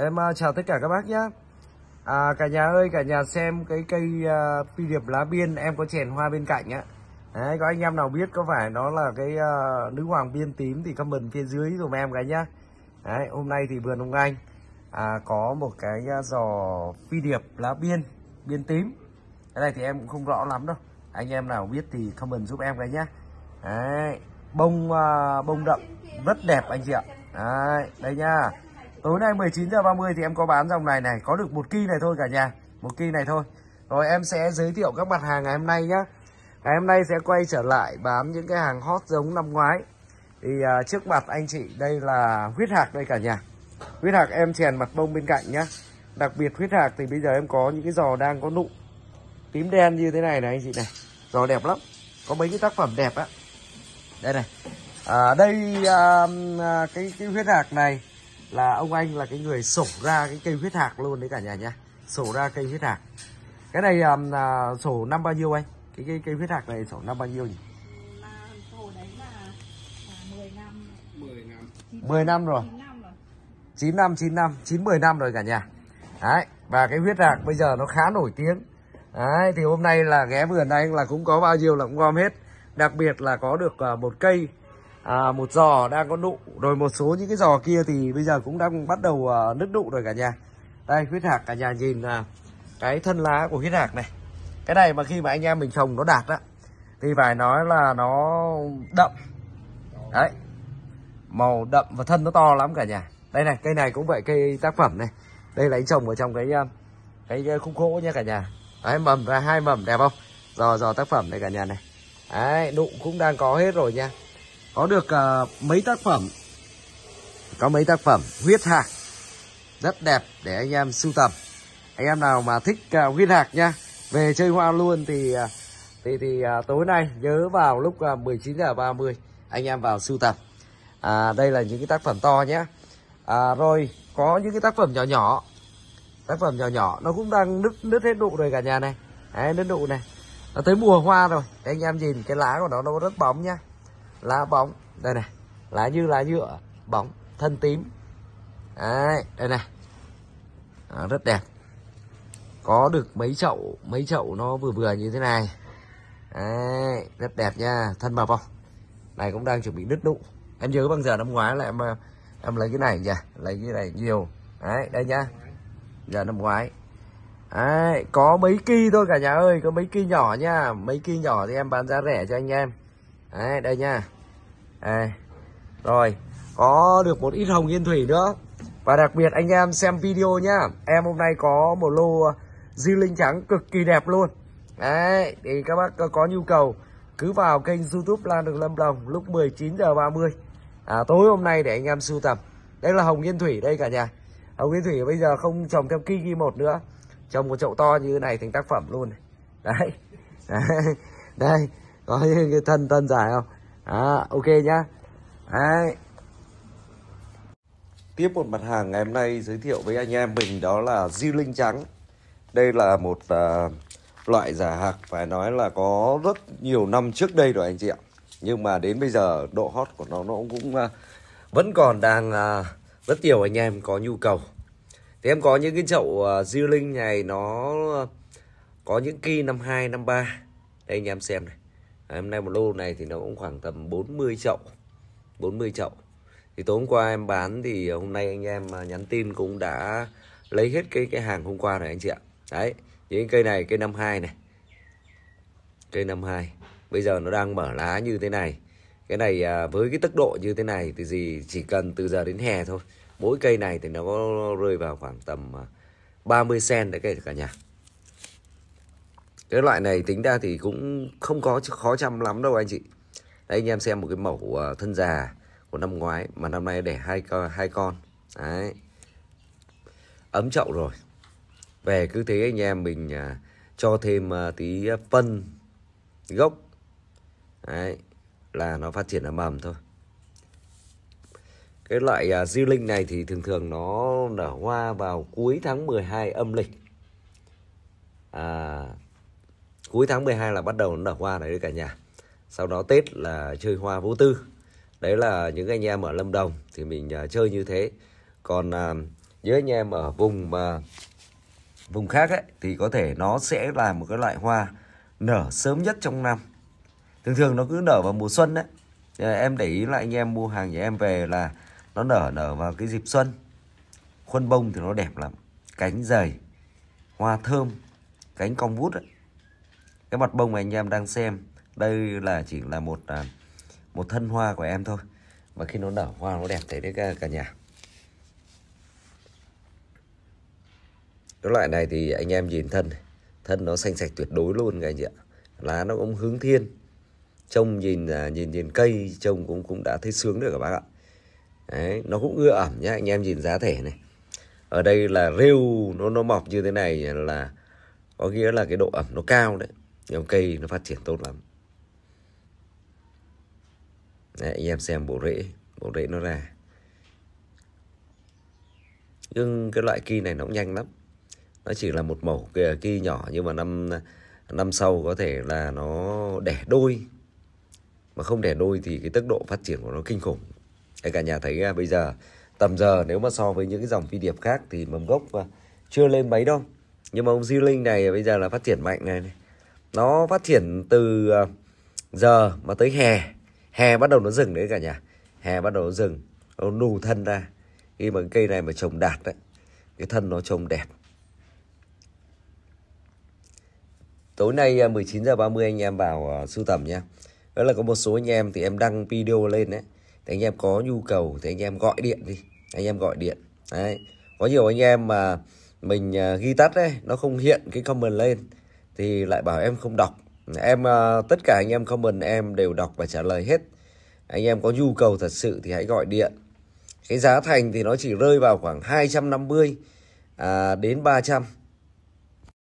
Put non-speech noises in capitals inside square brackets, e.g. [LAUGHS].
Em à, chào tất cả các bác nhé à, Cả nhà ơi cả nhà xem cái cây uh, điệp lá biên em có chèn hoa bên cạnh á Đấy, có anh em nào biết có phải nó là cái uh, nữ hoàng biên tím thì comment phía dưới dùm em cái nhá Đấy, hôm nay thì vườn ông anh à, có một cái uh, giò phi điệp lá biên biên tím cái này thì em cũng không rõ lắm đâu anh em nào biết thì comment giúp em cái nhá Đấy, bông uh, bông đậm rất đẹp anh chị ạ Đấy, đây nha tối nay 19 giờ 30 thì em có bán dòng này này có được một ki này thôi cả nhà một ki này thôi rồi em sẽ giới thiệu các mặt hàng ngày hôm nay nhá ngày hôm nay sẽ quay trở lại bán những cái hàng hot giống năm ngoái thì uh, trước mặt anh chị đây là huyết hạc đây cả nhà huyết hạc em chèn mặt bông bên cạnh nhá đặc biệt huyết hạc thì bây giờ em có những cái giò đang có nụ tím đen như thế này này anh chị này giò đẹp lắm có mấy cái tác phẩm đẹp á đây này à, đây à, à cái cái huyết hạc này là ông anh là cái người sổ ra cái cây huyết hạc luôn đấy cả nhà nhé sổ ra cây huyết hạc cái này um, là sổ năm bao nhiêu anh cái cây cây huyết hạc này sổ năm bao nhiêu nhỉ mười năm rồi chín năm chín năm chín mười năm rồi cả nhà đấy và cái huyết hạc bây giờ nó khá nổi tiếng đấy thì hôm nay là ghé vườn anh là cũng có bao nhiêu là cũng gom hết đặc biệt là có được ờ, một cây à, một giò đang có nụ rồi một số những cái giò kia thì bây giờ cũng đang bắt đầu à, nứt nụ rồi cả nhà đây huyết hạc cả nhà nhìn à, cái thân lá của huyết hạc này cái này mà khi mà anh em mình trồng nó đạt á thì phải nói là nó đậm đấy màu đậm và thân nó to lắm cả nhà đây này cây này cũng vậy cây tác phẩm này đây là anh trồng ở trong cái ờ, cái, khung gỗ nha cả nhà đấy mầm ra hai mầm đẹp không giò giò tác phẩm này cả nhà này đấy nụ cũng đang có hết rồi nha có được uh, mấy tác phẩm có mấy tác phẩm huyết hạc rất đẹp để anh em sưu tầm anh em nào mà thích uh, huyết hạc nhá về chơi hoa luôn thì ờ, thì thì uh, tối nay nhớ vào lúc uh, 19 giờ 30 anh em vào sưu tầm à, đây là những cái tác phẩm to nhé à, rồi có những cái tác phẩm nhỏ nhỏ tác phẩm nhỏ nhỏ nó cũng đang nứt nứt hết độ rồi cả nhà này Đấy, nứt độ này nó tới mùa hoa rồi anh em nhìn cái lá của nó nó rất bóng nhá lá bóng đây này lá như lá nhựa bóng thân tím Đấy, đây này à, rất đẹp có được mấy chậu mấy chậu nó vừa vừa như thế này Đấy, rất đẹp nha thân mập không này cũng đang chuẩn bị đứt nụ em nhớ bằng giờ năm ngoái là em em lấy cái này nhỉ lấy cái này nhiều đấy đây nhá giờ năm ngoái đấy có mấy ki thôi cả nhà ơi có mấy ki nhỏ nha mấy ki nhỏ thì em bán giá rẻ cho anh em đấy, đây nha đây. rồi có được một ít hồng yên thủy nữa và đặc biệt anh em xem video nhá em hôm nay có một lô di linh trắng cực kỳ đẹp luôn đấy thì các bác có nhu cầu cứ vào kênh youtube Lan Đường Lâm Đồng lúc 19 h 30 à, tối hôm nay để anh em sưu tầm đây là hồng yên thủy đây cả nhà hồng yên thủy bây giờ không trồng theo kỳ một nữa trồng một chậu to như thế này thành tác phẩm luôn này. đấy, [LAUGHS] đấy. đây có những cái thân thân dài không à, ok nhá đấy tiếp một mặt hàng ngày hôm nay giới thiệu với anh em mình đó là diêu linh trắng đây là một uh, loại giả hạc phải nói là có rất nhiều năm trước đây rồi anh chị ạ nhưng mà đến bây giờ độ hot của nó nó cũng uh, vẫn còn đang uh, rất nhiều anh em có nhu cầu thì em có những cái chậu uh, diêu linh này nó có những kỳ năm 2, năm 3 đây anh em xem này hôm nay một lô này thì nó cũng khoảng tầm 40 chậu 40 chậu thì tối hôm qua em bán thì hôm nay anh em à, nhắn tin cũng đã lấy hết cái cái hàng hôm qua rồi anh chị ạ đấy những cây này cây 52 này cây 52 bây giờ nó đang mở lá như thế này cái này à, với cái tốc độ như thế này thì gì chỉ cần từ giờ đến hè thôi mỗi cây này thì nó có rơi vào khoảng tầm 30 à, sen đấy cả nhà cái loại này tính ra thì cũng không có khó chăm lắm đâu anh chị đây anh em xem một cái mẫu ờ, thân già của năm ngoái mà năm nay để hai con hai con đấy ấm chậu rồi về cứ thế anh em mình ờ, cho thêm ờ, tí phân gốc đấy là nó phát triển ấm ẩm thôi cái loại uh, di linh này thì thường thường nó nở hoa vào cuối tháng 12 âm lịch à, cuối tháng 12 là bắt đầu nở hoa này đấy cả nhà sau đó tết là chơi hoa vô tư đấy là những anh em ở lâm đồng thì mình uh, chơi như thế còn uh, những anh em ở vùng uh, vùng khác ấy, thì có thể nó sẽ là một cái loại hoa nở sớm nhất trong năm thường thường nó cứ nở vào mùa xuân đấy em để ý là anh em mua hàng nhà em về là nó nở nở vào cái dịp xuân khuôn bông thì nó đẹp lắm cánh dày hoa thơm cánh cong vút ấy cái mặt bông mà anh em đang xem đây là chỉ là một à, một thân hoa của em thôi và khi nó nở hoa nó đẹp thế đấy cả, cả nhà cái loại này thì anh em nhìn thân thân nó xanh sạch tuyệt đối luôn các anh chị ạ lá nó cũng hướng thiên trông nhìn à, nhìn nhìn cây trông cũng cũng đã thấy sướng được các bác ạ đấy nó cũng ưa ẩm nhá anh em nhìn giá thể này ở đây là rêu nó nó mọc như thế này là có nghĩa là cái độ ẩm nó cao đấy nếu cây nó phát triển tốt lắm Đấy, anh em xem bộ rễ bộ rễ nó ra nhưng cái loại ki này nó cũng nhanh lắm nó chỉ là một mẩu ki nhỏ nhưng mà năm năm sau có thể là nó đẻ đôi mà không đẻ đôi thì cái tốc độ phát triển của nó kinh khủng Đấy, cả nhà thấy à, bây giờ tầm giờ nếu mà so với những cái dòng phi điệp khác thì mầm gốc à, chưa lên mấy đâu nhưng mà ông di linh này bây giờ là phát triển mạnh này, này nó phát triển từ ờ, giờ mà tới hè hè bắt đầu nó dừng đấy cả nhà hè bắt đầu nó dừng nó nù thân ra khi mà cái cây này mà trồng đạt đấy cái thân nó trông đẹp tối nay 19 ờ, giờ 30 anh em vào ờ, sưu tầm nhé đó là có một số anh em thì em đăng video lên đấy thì anh em có nhu cầu thì anh em gọi điện đi anh em gọi điện đấy có nhiều anh em mà mình ghi tắt đấy nó không hiện cái comment lên thì lại bảo em không đọc em ờ, tất cả anh em comment em đều đọc và trả lời hết anh em có nhu cầu thật sự thì hãy gọi điện cái giá thành thì nó chỉ rơi vào khoảng 250 à, đến 300